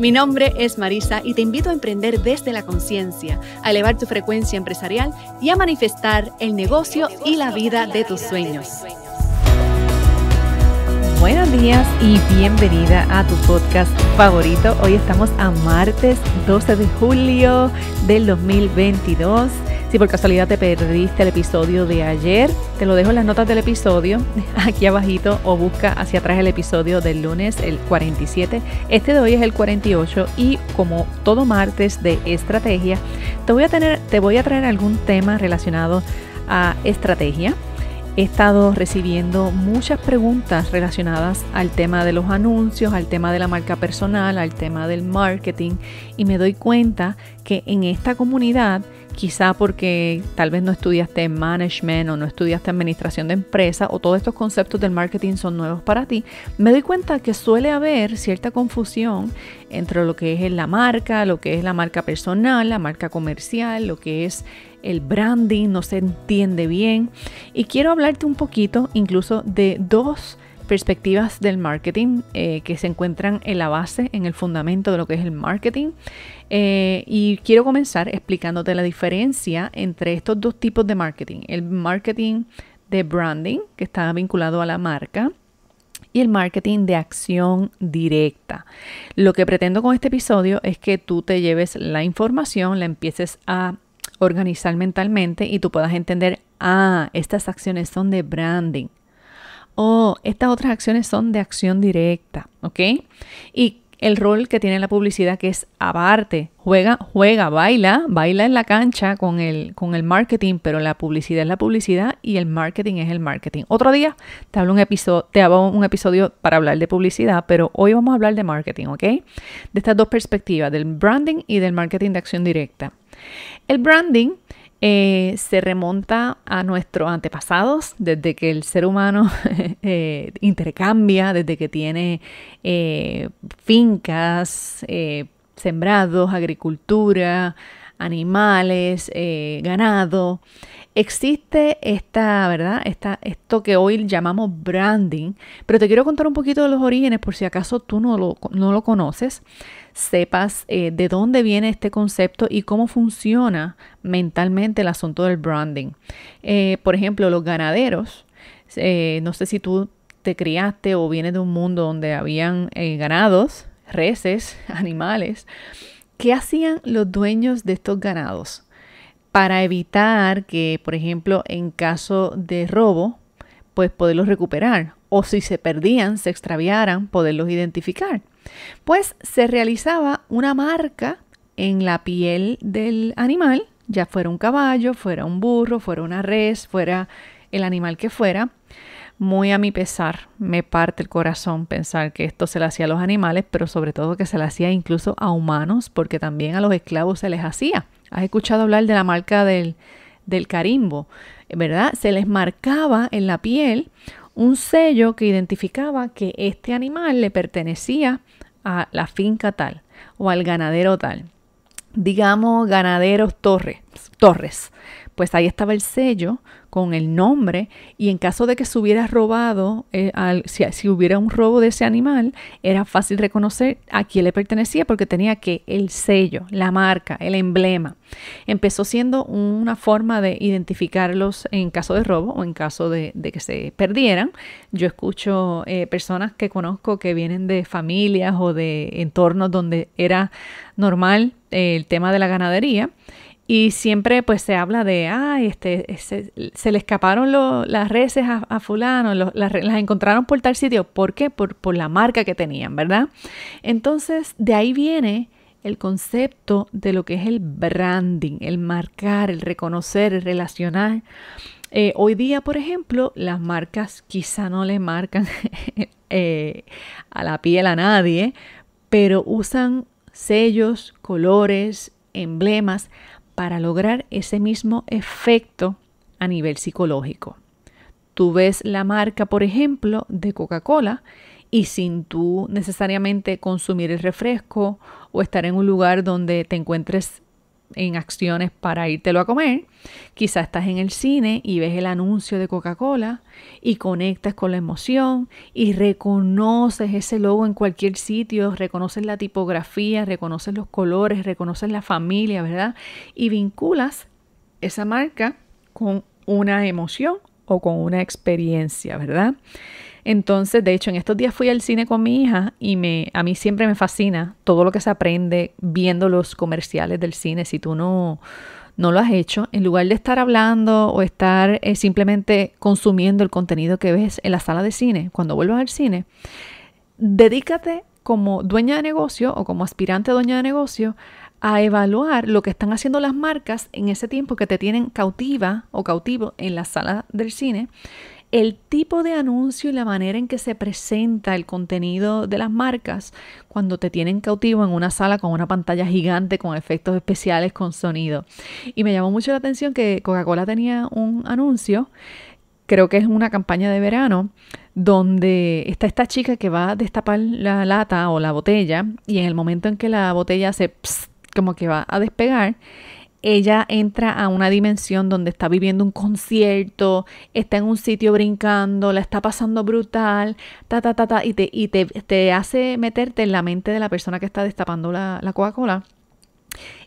Mi nombre es Marisa y te invito a emprender desde la conciencia, a elevar tu frecuencia empresarial y a manifestar el negocio, y la vida, de tus sueños. Buenos días y bienvenida a tu podcast favorito. Hoy estamos a martes 12 de julio del 2022. Si por casualidad te perdiste el episodio de ayer, te lo dejo en las notas del episodio, aquí abajito, o busca hacia atrás el episodio del lunes, el 47. Este de hoy es el 48 y como todo martes de estrategia, te voy a, tener, te voy a traer algún tema relacionado a estrategia. He estado recibiendo muchas preguntas relacionadas al tema de los anuncios, al tema de la marca personal, al tema del marketing y me doy cuenta que en esta comunidad quizá porque tal vez no estudiaste management o no estudiaste administración de empresa o todos estos conceptos del marketing son nuevos para ti, me doy cuenta que suele haber cierta confusión entre lo que es la marca, lo que es la marca personal, la marca comercial, lo que es el branding, no se entiende bien. Y quiero hablarte un poquito incluso de dos perspectivas del marketing eh, que se encuentran en la base, en el fundamento de lo que es el marketing. Eh, y quiero comenzar explicándote la diferencia entre estos dos tipos de marketing. El marketing de branding, que está vinculado a la marca, y el marketing de acción directa. Lo que pretendo con este episodio es que tú te lleves la información, la empieces a organizar mentalmente y tú puedas entender, ah, estas acciones son de branding oh, estas otras acciones son de acción directa, ¿ok? Y el rol que tiene la publicidad que es aparte. Juega, juega, baila, baila en la cancha con el, con el marketing, pero la publicidad es la publicidad y el marketing es el marketing. Otro día te hablo un episodio, te hago un episodio para hablar de publicidad, pero hoy vamos a hablar de marketing, ¿ok? De estas dos perspectivas, del branding y del marketing de acción directa. El branding eh, se remonta a nuestros antepasados, desde que el ser humano eh, intercambia, desde que tiene eh, fincas, sembrados, agricultura, animales, ganado. Existe esta, ¿verdad? Esta, esto que hoy llamamos branding, pero te quiero contar un poquito de los orígenes por si acaso tú no lo, no lo conoces sepas eh, de dónde viene este concepto y cómo funciona mentalmente el asunto del branding. Eh, por ejemplo, los ganaderos, eh, no sé si tú te criaste o vienes de un mundo donde habían ganados, reses, animales. ¿Qué hacían los dueños de estos ganados? Para evitar que, por ejemplo, en caso de robo, pues poderlos recuperar o si se perdían, se extraviaran, poderlos identificar. Pues se realizaba una marca en la piel del animal, ya fuera un caballo, fuera un burro, fuera una res, fuera el animal que fuera. Muy a mi pesar, me parte el corazón pensar que esto se le hacía a los animales, pero sobre todo que se le hacía incluso a humanos, porque también a los esclavos se les hacía. Has escuchado hablar de la marca del, del carimbo, ¿verdad? Se les marcaba en la piel un sello que identificaba que este animal le pertenecía a la finca tal o al ganadero tal. Digamos, ganaderos Torres. Torres. Pues ahí estaba el sello con el nombre y en caso de que se hubiera robado, eh, si, hubiera un robo de ese animal, era fácil reconocer a quién le pertenecía porque tenía que el sello, la marca, el emblema. Empezó siendo una forma de identificarlos en caso de robo o en caso de, que se perdieran. Yo escucho eh, personas que conozco que vienen de familias o de entornos donde era normal eh, el tema de la ganadería y siempre pues se habla de, ay, este, se, le escaparon las reses a, fulano, las, encontraron por tal sitio. ¿Por qué? Por, la marca que tenían, ¿verdad? Entonces, de ahí viene el concepto de lo que es el branding, el marcar, el reconocer, el relacionar. Eh, hoy día, por ejemplo, las marcas quizá no le marcan eh, a la piel a nadie, pero usan sellos, colores, emblemas para lograr ese mismo efecto a nivel psicológico. Tú ves la marca, por ejemplo, de Coca-Cola y sin tú necesariamente consumir el refresco o estar en un lugar donde te encuentres en acciones para írtelo a comer. quizás estás en el cine y ves el anuncio de Coca-Cola y conectas con la emoción y reconoces ese logo en cualquier sitio, reconoces la tipografía, reconoces los colores, reconoces la familia, ¿verdad? Y vinculas esa marca con una emoción o con una experiencia, ¿verdad? Entonces, de hecho, en estos días fui al cine con mi hija y me, a mí siempre me fascina todo lo que se aprende viendo los comerciales del cine. Si tú no, no lo has hecho, en lugar de estar hablando o estar eh, simplemente consumiendo el contenido que ves en la sala de cine, cuando vuelvas al cine, dedícate como dueña de negocio o como aspirante a dueña de negocio a evaluar lo que están haciendo las marcas en ese tiempo que te tienen cautiva o cautivo en la sala del cine el tipo de anuncio y la manera en que se presenta el contenido de las marcas cuando te tienen cautivo en una sala con una pantalla gigante, con efectos especiales, con sonido. Y me llamó mucho la atención que Coca-Cola tenía un anuncio, creo que es una campaña de verano, donde está esta chica que va a destapar la lata o la botella y en el momento en que la botella se... como que va a despegar, ella entra a una dimensión donde está viviendo un concierto, está en un sitio brincando, la está pasando brutal, ta, ta, ta, ta, y te, te, te hace meterte en la mente de la persona que está destapando la, la Coca-Cola.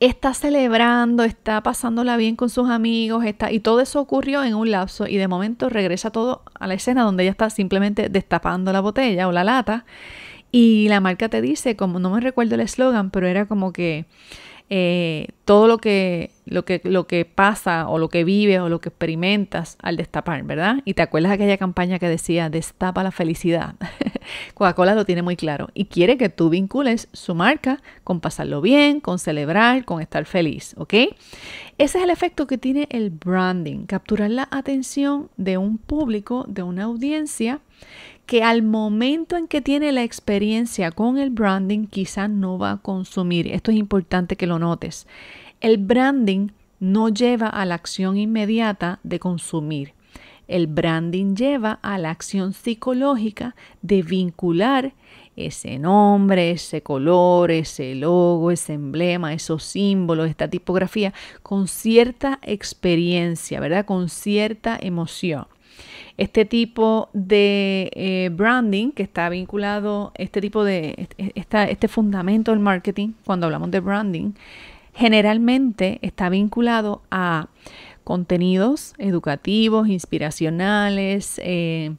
Está celebrando, está pasándola bien con sus amigos, está, y todo eso ocurrió en un lapso y de momento regresa todo a la escena donde ella está simplemente destapando la botella o la lata y la marca te dice, como no me recuerdo el eslogan, pero era como que eh, todo lo que, lo, que, lo que pasa o lo que vives o lo que experimentas al destapar, ¿verdad? Y te acuerdas aquella campaña que decía, destapa la felicidad. Coca-Cola lo tiene muy claro y quiere que tú vincules su marca con pasarlo bien, con celebrar, con estar feliz, ¿ok? Ese es el efecto que tiene el branding, capturar la atención de un público, de una audiencia que al momento en que tiene la experiencia con el branding quizás no va a consumir. Esto es importante que lo notes. El branding no lleva a la acción inmediata de consumir. El branding lleva a la acción psicológica de vincular ese nombre, ese color, ese logo, ese emblema, esos símbolos, esta tipografía, con cierta experiencia, ¿verdad? Con cierta emoción. Este tipo de eh, branding que está vinculado, este tipo de, e-, este fundamento del marketing, cuando hablamos de branding, generalmente está vinculado a contenidos educativos, inspiracionales, eh,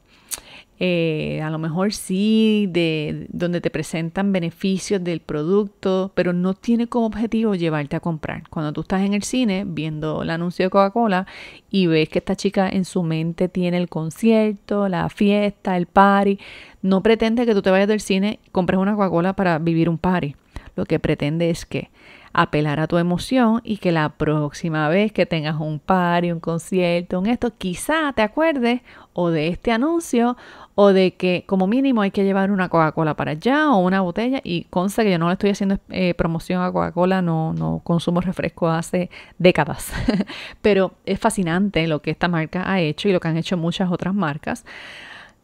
eh, a lo mejor sí, de, donde te presentan beneficios del producto, pero no tiene como objetivo llevarte a comprar. Cuando tú estás en el cine viendo el anuncio de Coca-Cola y ves que esta chica en su mente tiene el concierto, la fiesta, el party, no pretende que tú te vayas del cine y compres una Coca-Cola para vivir un party. Lo que pretende es que apelar a tu emoción y que la próxima vez que tengas un party, un concierto, un esto, quizá te acuerdes o de este anuncio o de que como mínimo hay que llevar una Coca-Cola para allá o una botella y consta que yo no le estoy haciendo eh, promoción a Coca-Cola, no, no consumo refresco hace décadas, pero es fascinante lo que esta marca ha hecho y lo que han hecho muchas otras marcas.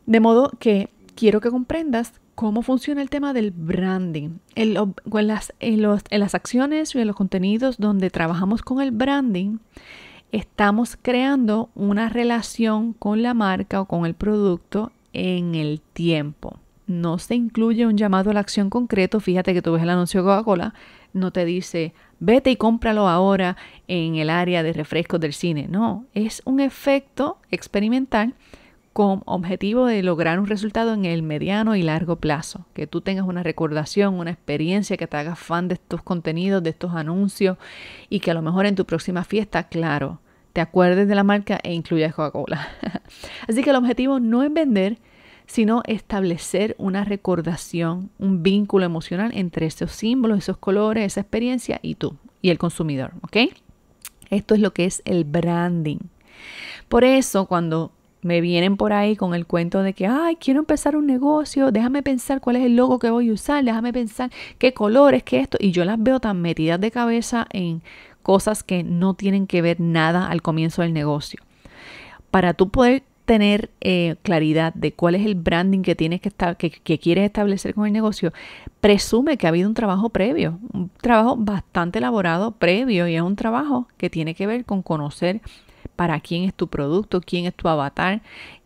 De modo que quiero que comprendas cómo funciona el tema del branding. En, las, las acciones y en los contenidos donde trabajamos con el branding, estamos creando una relación con la marca o con el producto en el tiempo. No se incluye un llamado a la acción concreto. Fíjate que tú ves el anuncio de Coca-Cola, no te dice, vete y cómpralo ahora en el área de refrescos del cine. No, es un efecto experimental con objetivo de lograr un resultado en el mediano y largo plazo, que tú tengas una recordación, una experiencia, que te hagas fan de estos contenidos, de estos anuncios y que a lo mejor en tu próxima fiesta, claro, te acuerdes de la marca e incluyas Coca-Cola. Así que el objetivo no es vender, sino establecer una recordación, un vínculo emocional entre esos símbolos, esos colores, esa experiencia y tú y el consumidor, ¿ok? Esto es lo que es el branding. Por eso cuando me vienen por ahí con el cuento de que, ay, quiero empezar un negocio, déjame pensar cuál es el logo que voy a usar, déjame pensar qué colores, qué esto. Y yo las veo tan metidas de cabeza en cosas que no tienen que ver nada al comienzo del negocio. Para tú poder tener eh, claridad de cuál es el branding que tienes que, estar, que, que quieres establecer con el negocio, presume que ha habido un trabajo previo, un trabajo bastante elaborado previo y es un trabajo que tiene que ver con conocer para quién es tu producto, quién es tu avatar,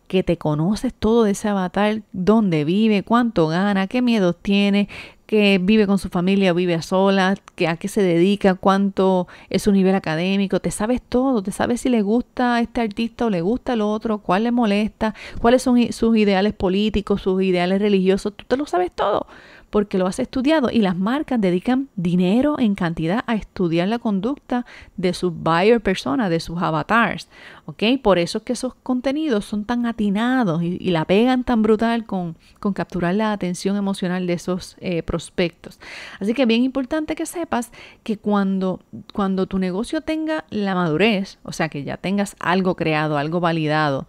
que te conoces todo de ese avatar, dónde vive, cuánto gana, qué miedos tiene, que vive con su familia, o vive sola, que a qué se dedica, cuánto es su nivel académico, te sabes todo, te sabes si le gusta a este artista o le gusta al otro, cuál le molesta, cuáles son sus ideales políticos, sus ideales religiosos, tú te lo sabes todo porque lo has estudiado y las marcas dedican dinero en cantidad a estudiar la conducta de sus buyer personas, de sus avatars. ¿ok? Por eso es que esos contenidos son tan atinados y, la pegan tan brutal con, capturar la atención emocional de esos eh, prospectos. Así que bien importante que sepas que cuando, cuando tu negocio tenga la madurez, o sea que ya tengas algo creado, algo validado,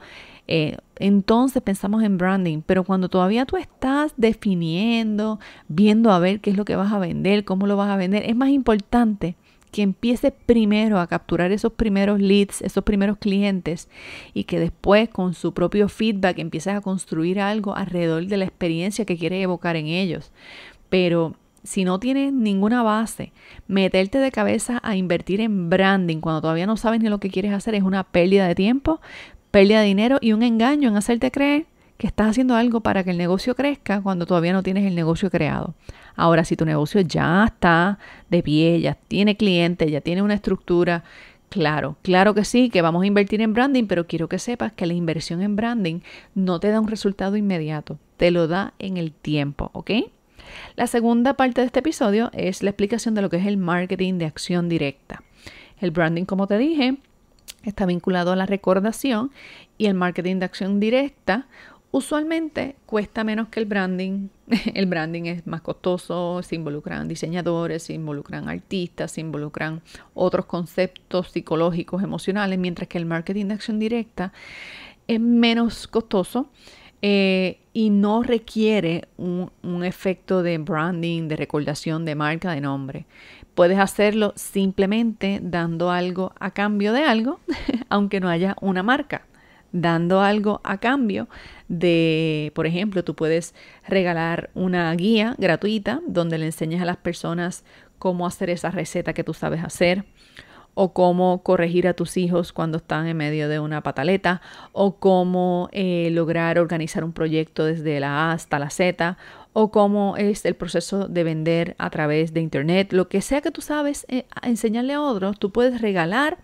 eh, entonces pensamos en branding, pero cuando todavía tú estás definiendo, viendo a ver qué es lo que vas a vender, cómo lo vas a vender, es más importante que empieces primero a capturar esos primeros leads, esos primeros clientes y que después con su propio feedback empieces a construir algo alrededor de la experiencia que quieres evocar en ellos. Pero si no tienes ninguna base, meterte de cabeza a invertir en branding cuando todavía no sabes ni lo que quieres hacer es una pérdida de tiempo, pérdida de dinero y un engaño en hacerte creer que estás haciendo algo para que el negocio crezca cuando todavía no tienes el negocio creado. Ahora, si tu negocio ya está de pie, ya tiene clientes, ya tiene una estructura, claro, claro que sí, que vamos a invertir en branding, pero quiero que sepas que la inversión en branding no te da un resultado inmediato, te lo da en el tiempo, ¿ok? La segunda parte de este episodio es la explicación de lo que es el marketing de acción directa. El branding, como te dije, está vinculado a la recordación y el marketing de acción directa usualmente cuesta menos que el branding. El branding es más costoso, se involucran diseñadores, se involucran artistas, se involucran otros conceptos psicológicos, emocionales, mientras que el marketing de acción directa es menos costoso eh, y no requiere un, un, efecto de branding, de recordación, de marca, de nombre. Puedes hacerlo simplemente dando algo a cambio de algo, aunque no haya una marca. Dando algo a cambio de, por ejemplo, tú puedes regalar una guía gratuita donde le enseñas a las personas cómo hacer esa receta que tú sabes hacer o cómo corregir a tus hijos cuando están en medio de una pataleta, o cómo eh, lograr organizar un proyecto desde la A hasta la Z, o cómo es el proceso de vender a través de Internet, lo que sea que tú sabes eh, enseñarle a otros, tú puedes regalar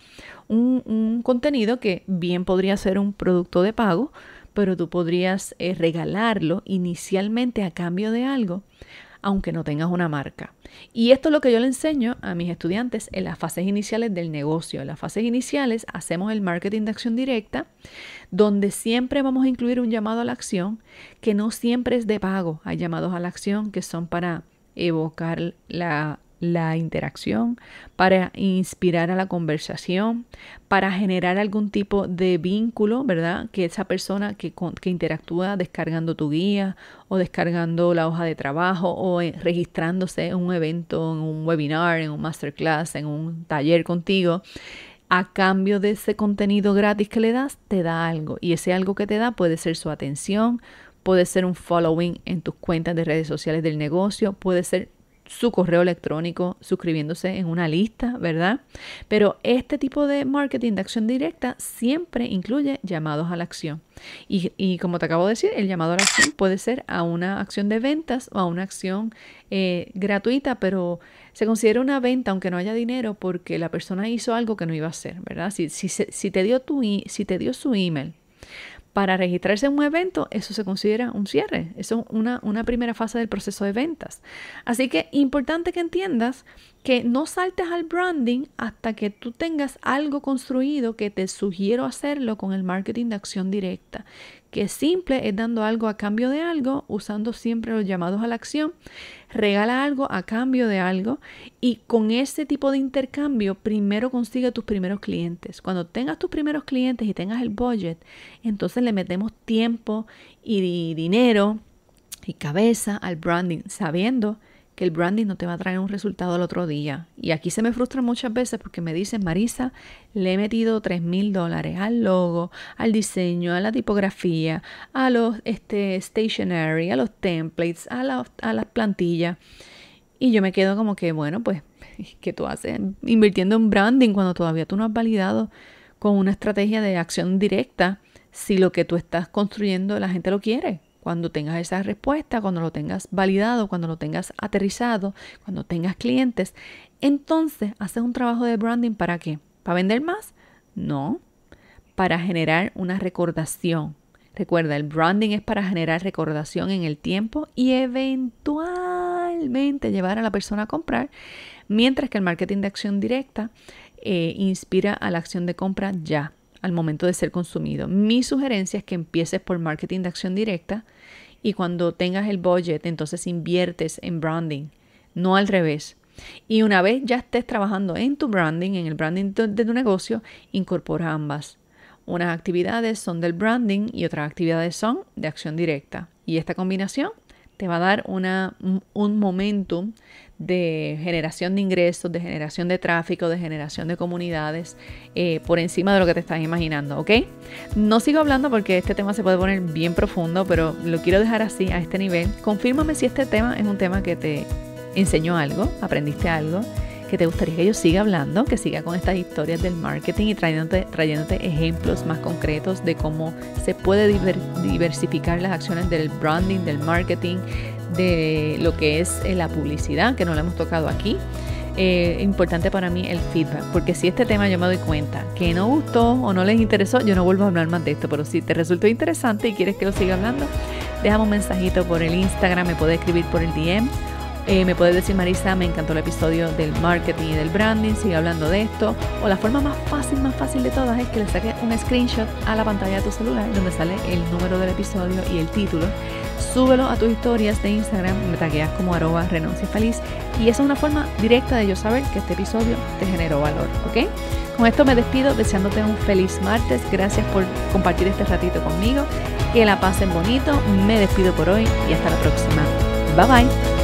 un, contenido que bien podría ser un producto de pago, pero tú podrías eh, regalarlo inicialmente a cambio de algo aunque no tengas una marca. Y esto es lo que yo le enseño a mis estudiantes en las fases iniciales del negocio. En las fases iniciales hacemos el marketing de acción directa, donde siempre vamos a incluir un llamado a la acción, que no siempre es de pago. Hay llamados a la acción que son para evocar la la interacción, para inspirar a la conversación, para generar algún tipo de vínculo, ¿verdad? Que esa persona que, interactúa descargando tu guía o descargando la hoja de trabajo o eh, registrándose en un evento, en un webinar, en un masterclass, en un taller contigo, a cambio de ese contenido gratis que le das, te da algo. Y ese algo que te da puede ser su atención, puede ser un following en tus cuentas de redes sociales del negocio, puede ser su correo electrónico, suscribiéndose en una lista, ¿verdad? Pero este tipo de marketing de acción directa siempre incluye llamados a la acción. Y, como te acabo de decir, el llamado a la acción puede ser a una acción de ventas o a una acción eh, gratuita, pero se considera una venta aunque no haya dinero porque la persona hizo algo que no iba a hacer, ¿verdad? Si, si te, dio si te dio su email para registrarse en un evento, eso se considera un cierre, eso es una, una primera fase del proceso de ventas. Así que importante que entiendas que no saltes al branding hasta que tú tengas algo construido que te sugiero hacerlo con el marketing de acción directa, que simple es dando algo a cambio de algo, usando siempre los llamados a la acción, regala algo a cambio de algo y con este tipo de intercambio primero consigue tus primeros clientes. Cuando tengas tus primeros clientes y tengas el budget, entonces le metemos tiempo y dinero y cabeza al branding, sabiendo que el branding no te va a traer un resultado al otro día. Y aquí se me frustra muchas veces porque me dicen, Marisa, le he metido 3 mil dólares al logo, al diseño, a la tipografía, a los este, stationery, a los templates, a, a las plantillas. Y yo me quedo como que, bueno, pues, ¿qué tú haces invirtiendo en branding cuando todavía tú no has validado con una estrategia de acción directa si lo que tú estás construyendo la gente lo quiere? Cuando tengas esa respuesta, cuando lo tengas validado, cuando lo tengas aterrizado, cuando tengas clientes, entonces haces un trabajo de branding para qué? ¿Para vender más? No, para generar una recordación. Recuerda, el branding es para generar recordación en el tiempo y eventualmente llevar a la persona a comprar, mientras que el marketing de acción directa eh, inspira a la acción de compra ya, al momento de ser consumido. Mi sugerencia es que empieces por marketing de acción directa, y cuando tengas el budget, entonces inviertes en branding, no al revés. Y una vez ya estés trabajando en tu branding, en el branding de tu negocio, incorpora ambas. Unas actividades son del branding y otras actividades son de acción directa. Y esta combinación te va a dar una, un momentum de generación de ingresos, de generación de tráfico, de generación de comunidades eh, por encima de lo que te estás imaginando, ¿ok? No sigo hablando porque este tema se puede poner bien profundo, pero lo quiero dejar así, a este nivel. Confírmame si este tema es un tema que te enseñó algo, aprendiste algo que te gustaría que yo siga hablando, que siga con estas historias del marketing y trayéndote, trayéndote ejemplos más concretos de cómo se puede diversificar las acciones del branding, del marketing, de lo que es eh, la publicidad, que no la hemos tocado aquí. Eh, importante para mí el feedback, porque si este tema yo me doy cuenta que no gustó o no les interesó, yo no vuelvo a hablar más de esto, pero si te resultó interesante y quieres que lo siga hablando, déjame un mensajito por el Instagram, me puedes escribir por el DM eh, me puedes decir, Marisa, me encantó el episodio del marketing y del branding, sigue hablando de esto. O la forma más fácil, más fácil de todas es que le saques un screenshot a la pantalla de tu celular donde sale el número del episodio y el título. Súbelo a tus historias de Instagram, me tagueas como arroba renuncia feliz. Y esa es una forma directa de yo saber que este episodio te generó valor, ¿ok? Con esto me despido deseándote un feliz martes. Gracias por compartir este ratito conmigo. Que la pasen bonito. Me despido por hoy y hasta la próxima. Bye bye.